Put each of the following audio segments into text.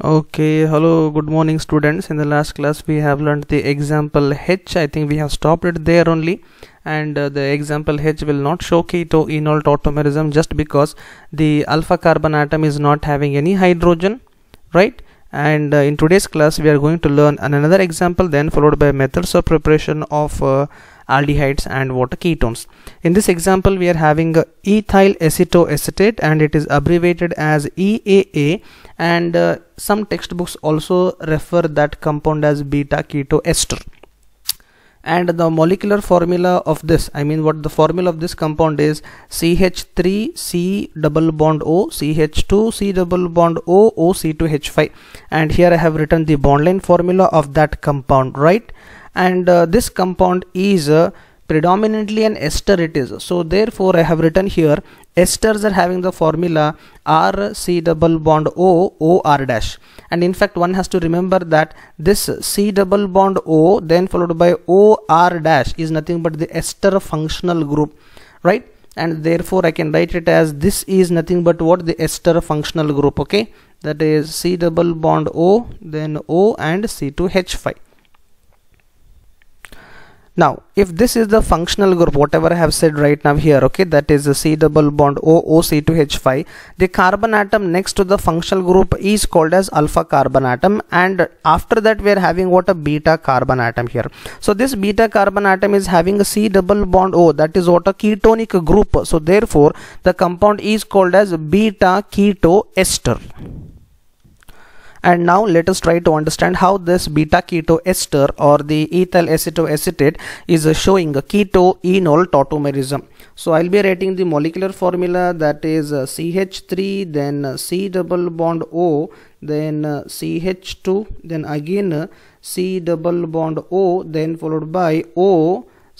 okay hello good morning students in the last class we have learned the example h i think we have stopped it there only and uh, the example h will not show keto enol tautomerism just because the alpha carbon atom is not having any hydrogen right and uh, in today's class we are going to learn another example then followed by methods of preparation of uh, aldehydes and water ketones in this example we are having ethyl acetoacetate and it is abbreviated as EAA and uh, some textbooks also refer that compound as beta keto ester and the molecular formula of this i mean what the formula of this compound is ch3c double bond o ch2 c double bond o ch 2 c double bond o 2 h 5 and here i have written the bond line formula of that compound right and uh, this compound is uh, predominantly an ester it is so therefore I have written here esters are having the formula R C double bond O O R dash and in fact one has to remember that this C double bond O then followed by O R dash is nothing but the ester functional group right and therefore I can write it as this is nothing but what the ester functional group okay that is C double bond O then O and C2H5 now if this is the functional group whatever I have said right now here okay that is a C double bond OOC2H5 the carbon atom next to the functional group is called as alpha carbon atom and after that we are having what a beta carbon atom here so this beta carbon atom is having a C double bond O that is what a ketonic group so therefore the compound is called as beta keto ester and now let us try to understand how this beta keto ester or the ethyl acetoacetate is showing keto enol tautomerism so i'll be writing the molecular formula that is uh, ch3 then uh, c double bond o then uh, ch2 then again c double bond o then followed by o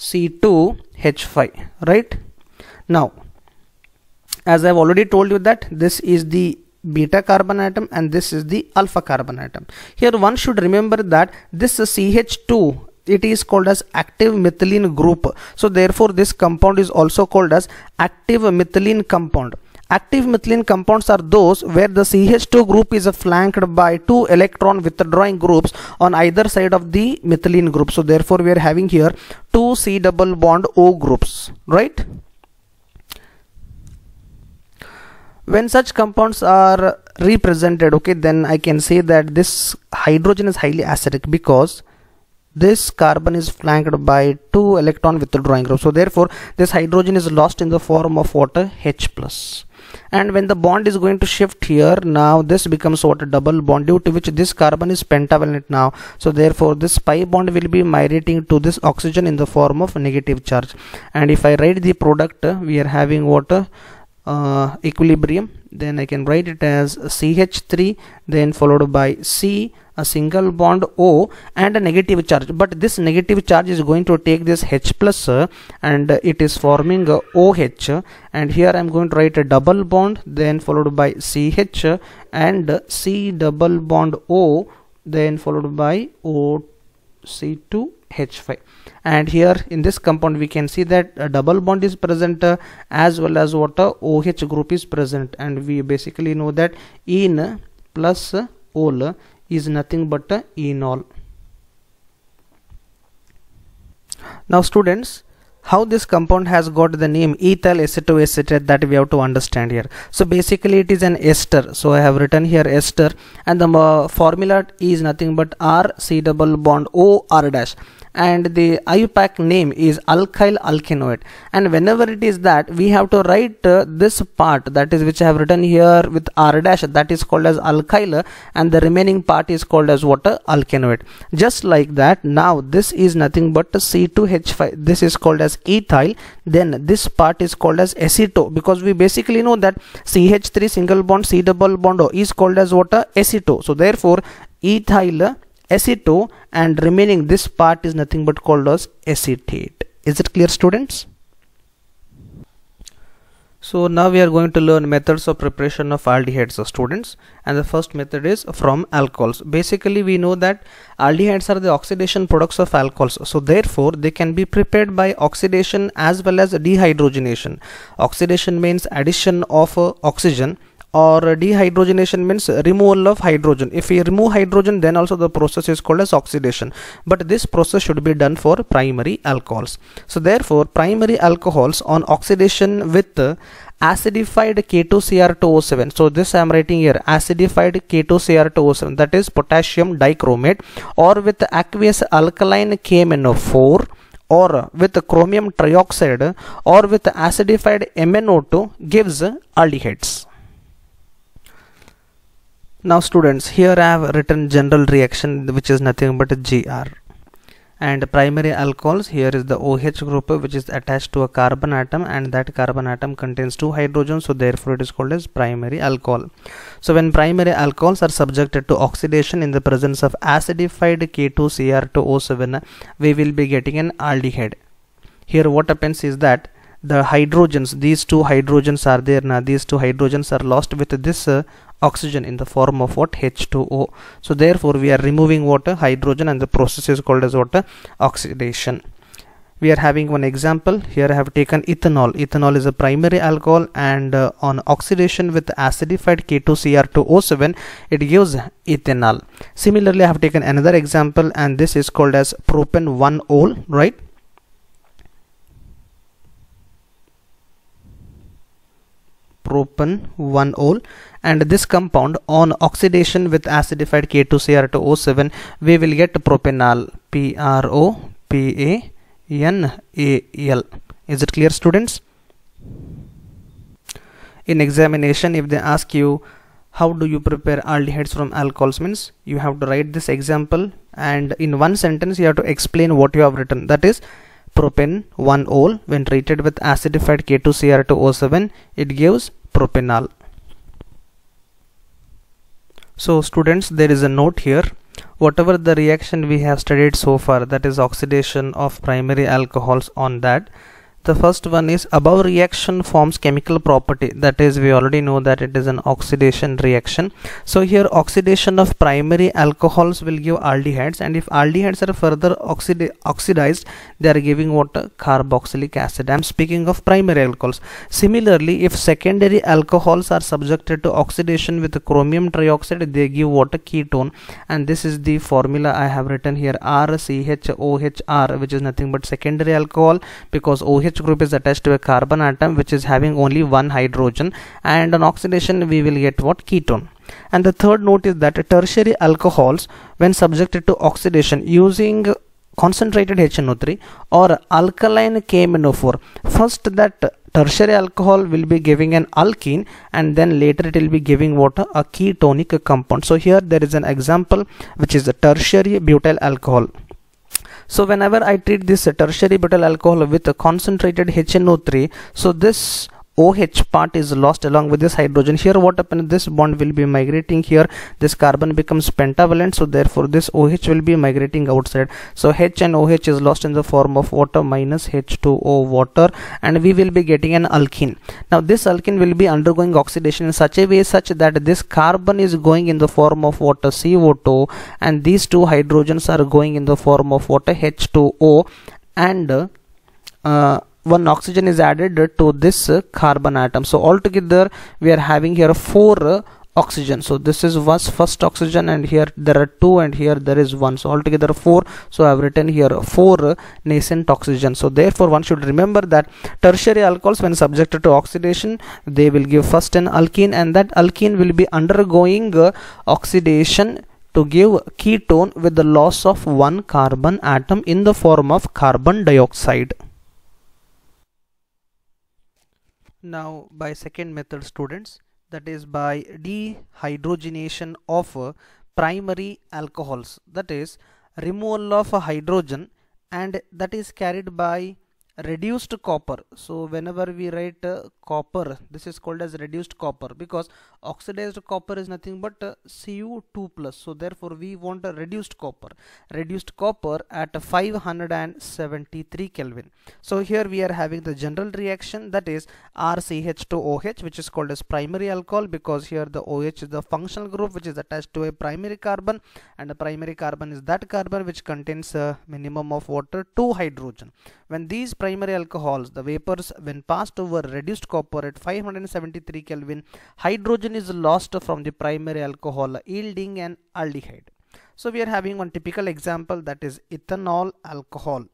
c2 h5 right now as I've already told you that this is the beta carbon atom and this is the alpha carbon atom. Here one should remember that this CH2 it is called as active methylene group. So therefore this compound is also called as active methylene compound. Active methylene compounds are those where the CH2 group is flanked by two electron withdrawing groups on either side of the methylene group. So therefore we are having here two C double bond O groups, right? when such compounds are represented okay then I can say that this hydrogen is highly acidic because this carbon is flanked by two electron withdrawing groups so therefore this hydrogen is lost in the form of water H plus and when the bond is going to shift here now this becomes what a double bond due to which this carbon is pentavalent now so therefore this pi bond will be migrating to this oxygen in the form of negative charge and if I write the product we are having water uh, equilibrium then I can write it as CH3 then followed by C a single bond O and a negative charge but this negative charge is going to take this H plus uh, and it is forming OH and here I'm going to write a double bond then followed by CH and C double bond O then followed by O C2 H5 and here in this compound we can see that a double bond is present uh, as well as what a uh, OH group is present and we basically know that in plus ol is nothing but a uh, enol now students how this compound has got the name ethyl acetoacetate that we have to understand here so basically it is an ester so i have written here ester and the uh, formula is nothing but r c double bond o r dash and the IUPAC name is alkyl alkanoate and whenever it is that we have to write uh, this part that is which I have written here with R dash that is called as alkyl and the remaining part is called as water alkanoate just like that now this is nothing but C2H5 this is called as ethyl then this part is called as aceto because we basically know that CH3 single bond C double bond O is called as water aceto so therefore ethyl aceto and remaining this part is nothing but called as acetate. Is it clear students? So now we are going to learn methods of preparation of aldehydes so uh, students and the first method is from alcohols. Basically we know that aldehydes are the oxidation products of alcohols so therefore they can be prepared by oxidation as well as dehydrogenation. Oxidation means addition of uh, oxygen or dehydrogenation means removal of hydrogen if we remove hydrogen then also the process is called as oxidation but this process should be done for primary alcohols so therefore primary alcohols on oxidation with acidified K2Cr2O7 so this I am writing here acidified K2Cr2O7 that is potassium dichromate or with aqueous alkaline KMNO4 or with chromium trioxide or with acidified MnO2 gives aldehydes now students here I have written general reaction which is nothing but GR and primary alcohols here is the OH group which is attached to a carbon atom and that carbon atom contains two hydrogens so therefore it is called as primary alcohol so when primary alcohols are subjected to oxidation in the presence of acidified K2Cr2O7 we will be getting an aldehyde here what happens is that the hydrogens these two hydrogens are there now these two hydrogens are lost with this uh, oxygen in the form of what H2O so therefore we are removing water hydrogen and the process is called as water uh, oxidation we are having one example here I have taken ethanol ethanol is a primary alcohol and uh, on oxidation with acidified K2Cr2O7 it gives ethanol similarly I have taken another example and this is called as propan 1 ol right propan 1 ol and this compound on oxidation with acidified K2CR2O7 we will get propanol P R O P A N A L is it clear students in examination if they ask you how do you prepare aldehydes from alcohols means you have to write this example and in one sentence you have to explain what you have written that is Propene one ol when treated with acidified K2Cr2O7 it gives propanol. So students there is a note here whatever the reaction we have studied so far that is oxidation of primary alcohols on that the first one is above reaction forms chemical property that is we already know that it is an oxidation reaction so here oxidation of primary alcohols will give aldehydes and if aldehydes are further oxidized they are giving what carboxylic acid i'm speaking of primary alcohols similarly if secondary alcohols are subjected to oxidation with chromium trioxide they give what ketone and this is the formula i have written here rchohr which is nothing but secondary alcohol because oh CH group is attached to a carbon atom which is having only one hydrogen and on oxidation we will get what ketone and the third note is that tertiary alcohols when subjected to oxidation using concentrated HNO3 or alkaline KMNO4 first that tertiary alcohol will be giving an alkene and then later it will be giving what a ketonic compound so here there is an example which is the tertiary butyl alcohol so whenever I treat this tertiary butyl alcohol with a concentrated HNO3 so this OH part is lost along with this hydrogen here what happens this bond will be migrating here this carbon becomes pentavalent so therefore this OH will be migrating outside so H and OH is lost in the form of water minus H2O water and we will be getting an alkene now this alkene will be undergoing oxidation in such a way such that this carbon is going in the form of water CO2 and these two hydrogens are going in the form of water H2O and uh, one oxygen is added uh, to this uh, carbon atom so altogether we are having here four uh, oxygen so this is was first oxygen and here there are two and here there is one so altogether four so i have written here four nascent oxygen so therefore one should remember that tertiary alcohols when subjected to oxidation they will give first an alkene and that alkene will be undergoing oxidation to give ketone with the loss of one carbon atom in the form of carbon dioxide now by second method students that is by dehydrogenation of primary alcohols that is removal of hydrogen and that is carried by reduced copper so whenever we write uh, copper this is called as reduced copper because oxidized copper is nothing but uh, cu2 plus so therefore we want a reduced copper reduced copper at 573 kelvin so here we are having the general reaction that is rch2oh which is called as primary alcohol because here the oh is the functional group which is attached to a primary carbon and the primary carbon is that carbon which contains a uh, minimum of water 2 hydrogen when these primary alcohols, the vapors when passed over reduced copper at 573 Kelvin, hydrogen is lost from the primary alcohol yielding an aldehyde. So we are having one typical example that is ethanol alcohol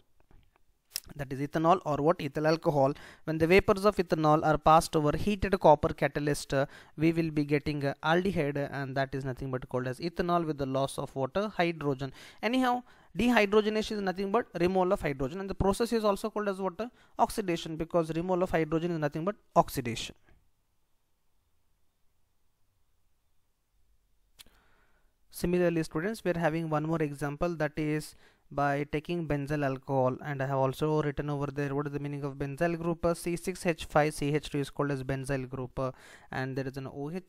that is ethanol or what ethyl alcohol when the vapors of ethanol are passed over heated copper catalyst uh, we will be getting uh, aldehyde uh, and that is nothing but called as ethanol with the loss of water hydrogen anyhow dehydrogenation is nothing but removal of hydrogen and the process is also called as water oxidation because removal of hydrogen is nothing but oxidation similarly students we are having one more example that is by taking benzyl alcohol and I have also written over there what is the meaning of benzyl group C6H5CH2 is called as benzyl group and there is an OH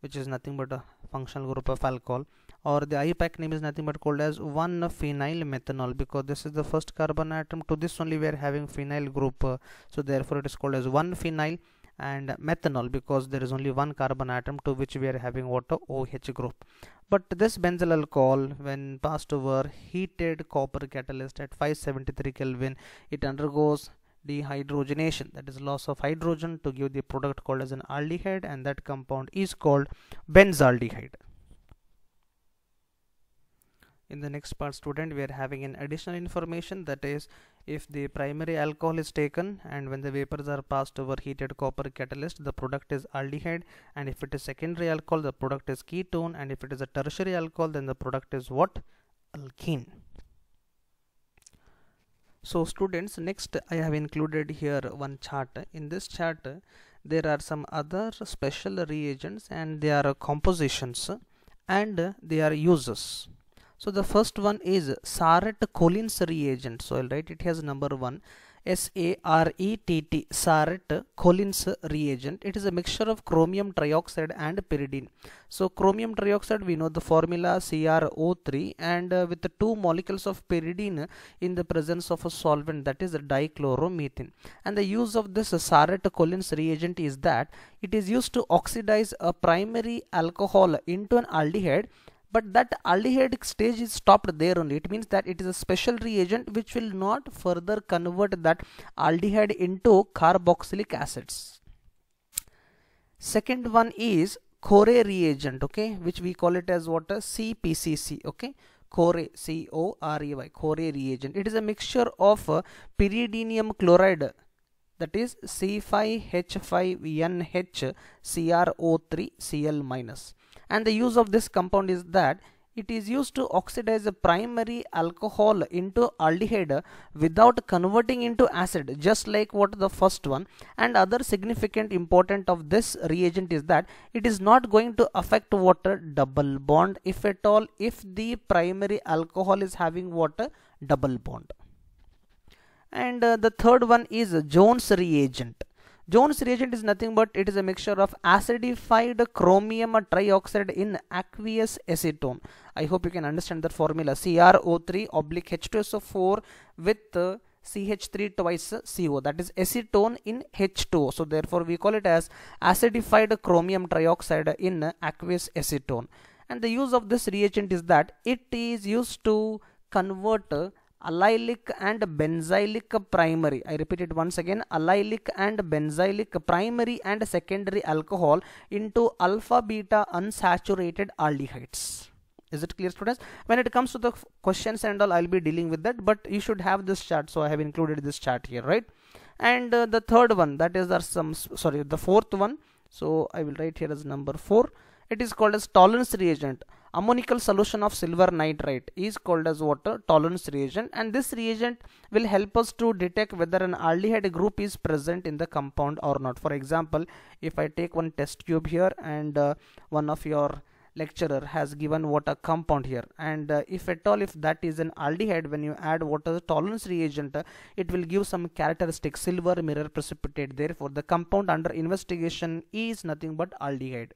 which is nothing but a functional group of alcohol or the IPAC name is nothing but called as 1-phenyl methanol because this is the first carbon atom to this only we are having phenyl group so therefore it is called as 1-phenyl and methanol because there is only one carbon atom to which we are having water OH group but this benzyl alcohol when passed over heated copper catalyst at 573 Kelvin it undergoes dehydrogenation that is loss of hydrogen to give the product called as an aldehyde and that compound is called benzaldehyde in the next part student we are having an additional information that is if the primary alcohol is taken and when the vapors are passed over heated copper catalyst the product is aldehyde and if it is secondary alcohol the product is ketone and if it is a tertiary alcohol then the product is what alkene so students next I have included here one chart in this chart there are some other special reagents and their compositions and their uses so the first one is Saret-Collins reagent. So I'll write it as number one. S-A-R-E-T-T, Saret-Collins reagent. It is a mixture of chromium trioxide and pyridine. So chromium trioxide, we know the formula CrO3 and uh, with the two molecules of pyridine in the presence of a solvent that is dichloromethane. And the use of this Saret-Collins reagent is that it is used to oxidize a primary alcohol into an aldehyde but that aldehyde stage is stopped there only it means that it is a special reagent which will not further convert that aldehyde into carboxylic acids second one is Corey reagent okay which we call it as what a CPCC okay Corre C O R E Y Corre reagent it is a mixture of uh, pyridinium chloride that is nhcro CrO3Cl And the use of this compound is that it is used to oxidize a primary alcohol into aldehyde without converting into acid just like what the first one and other significant important of this reagent is that it is not going to affect water double bond if at all if the primary alcohol is having water double bond and uh, the third one is Jones reagent. Jones reagent is nothing but it is a mixture of acidified chromium trioxide in aqueous acetone. I hope you can understand that formula CrO3 oblique H2SO4 with uh, CH3 twice CO that is acetone in h 20 so therefore we call it as acidified chromium trioxide in aqueous acetone and the use of this reagent is that it is used to convert allylic and benzylic primary i repeat it once again allylic and benzylic primary and secondary alcohol into alpha beta unsaturated aldehydes is it clear students when it comes to the questions and all i'll be dealing with that but you should have this chart so i have included this chart here right and uh, the third one that is our some sorry the fourth one so i will write here as number 4 it is called as tolerance reagent ammonical solution of silver nitrate is called as water tolerance reagent and this reagent will help us to detect whether an aldehyde group is present in the compound or not for example if i take one test tube here and uh, one of your lecturer has given water compound here and uh, if at all if that is an aldehyde when you add water tolerance reagent uh, it will give some characteristic silver mirror precipitate therefore the compound under investigation is nothing but aldehyde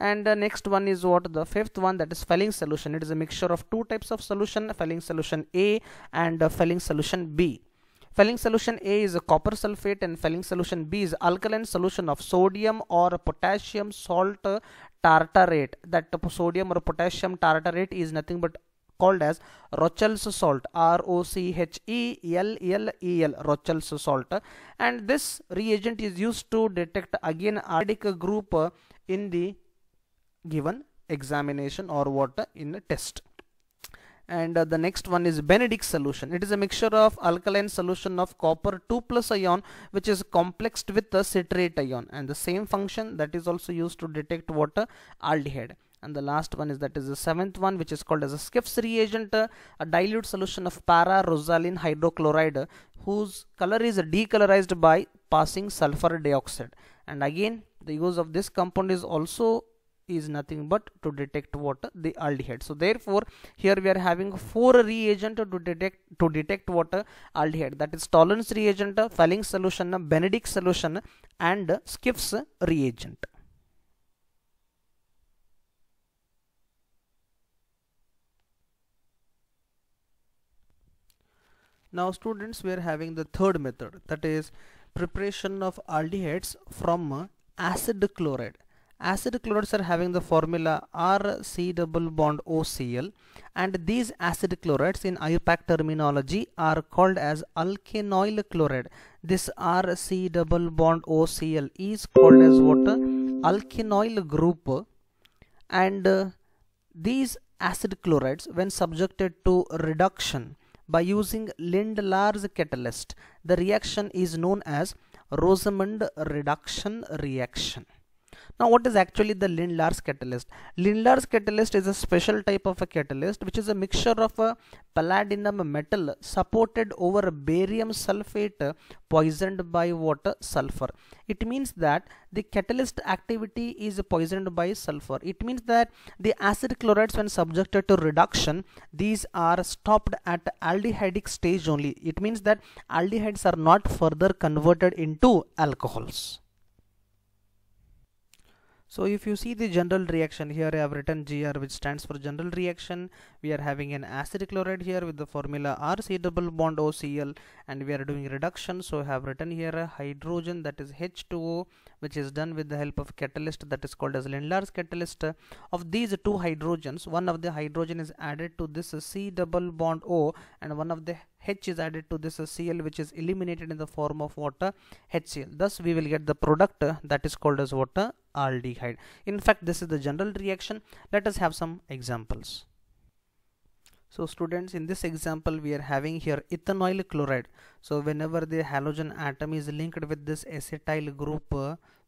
and the next one is what the fifth one that is Felling solution it is a mixture of two types of solution Felling solution A and uh, Felling solution B Felling solution A is a copper sulfate and Felling solution B is alkaline solution of sodium or potassium salt tartarate that sodium or potassium tartarate is nothing but called as Rochel's salt R O C H E L L E L Rochel's salt and this reagent is used to detect again aldehydic group in the given examination or water in a test and uh, the next one is Benedict's solution. It is a mixture of alkaline solution of copper 2 plus ion which is complexed with the citrate ion and the same function that is also used to detect water uh, aldehyde and the last one is that is the seventh one which is called as a Skiff's reagent uh, a dilute solution of para rosaline hydrochloride whose color is decolorized by passing sulfur dioxide and again the use of this compound is also is nothing but to detect what the aldehyde so therefore here we are having four reagent to detect to detect what aldehyde that is tolerance reagent felling solution benedict solution and skiff's reagent Now students we are having the third method that is preparation of aldehydes from acid chloride acid chlorides are having the formula RC double bond OCl and these acid chlorides in IUPAC terminology are called as alkanoyl chloride. This RC double bond OCl is called as what? Alkanoyl group and uh, these acid chlorides when subjected to reduction by using Lindlar's catalyst the reaction is known as Rosamond reduction reaction. Now what is actually the Lindlar's catalyst? Lindlar's catalyst is a special type of a catalyst which is a mixture of a palladium metal supported over barium sulfate poisoned by water sulfur. It means that the catalyst activity is poisoned by sulfur. It means that the acid chlorides when subjected to reduction these are stopped at aldehydic stage only. It means that aldehydes are not further converted into alcohols. So if you see the general reaction here I have written GR which stands for general reaction. We are having an acid chloride here with the formula RC double bond OCl and we are doing reduction. So I have written here a hydrogen that is H2O which is done with the help of catalyst that is called as Lindlar's catalyst. Of these two hydrogens one of the hydrogen is added to this C double bond O and one of the H is added to this Cl which is eliminated in the form of water HCl thus we will get the product that is called as water aldehyde in fact this is the general reaction let us have some examples so students in this example we are having here ethanoyl chloride so whenever the halogen atom is linked with this acetyl group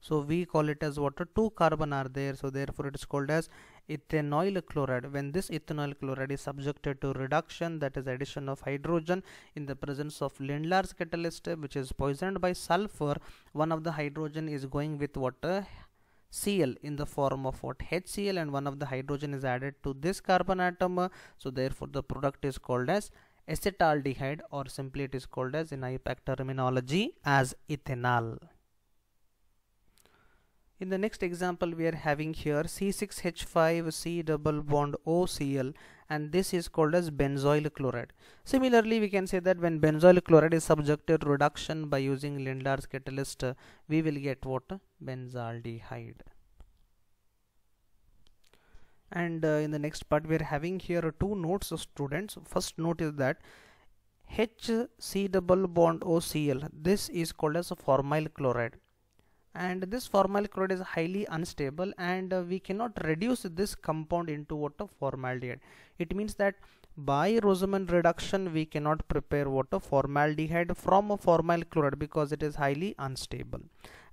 so we call it as what two carbon are there so therefore it is called as ethanoyl chloride when this ethanoyl chloride is subjected to reduction that is addition of hydrogen in the presence of Lindlar's catalyst which is poisoned by sulfur one of the hydrogen is going with water. Cl in the form of what HCl and one of the hydrogen is added to this carbon atom so therefore the product is called as acetaldehyde or simply it is called as in IPAC terminology as ethanol in the next example we are having here C6H5C double bond OCl and this is called as benzoyl chloride. Similarly we can say that when benzoyl chloride is subjected to reduction by using Lindlar's catalyst we will get what? Benzaldehyde. And uh, in the next part we are having here two notes students. First note is that HC double bond OCl this is called as a formyl chloride and this formaldehyde is highly unstable and uh, we cannot reduce this compound into water formaldehyde it means that by Rosamond reduction we cannot prepare water formaldehyde from a chloride because it is highly unstable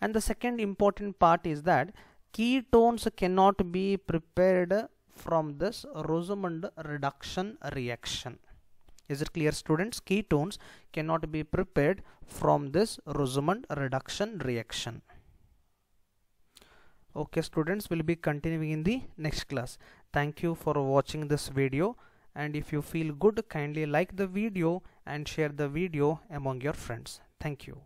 and the second important part is that ketones cannot be prepared from this Rosamond reduction reaction is it clear students ketones cannot be prepared from this Rosamond reduction reaction okay students will be continuing in the next class thank you for watching this video and if you feel good kindly like the video and share the video among your friends thank you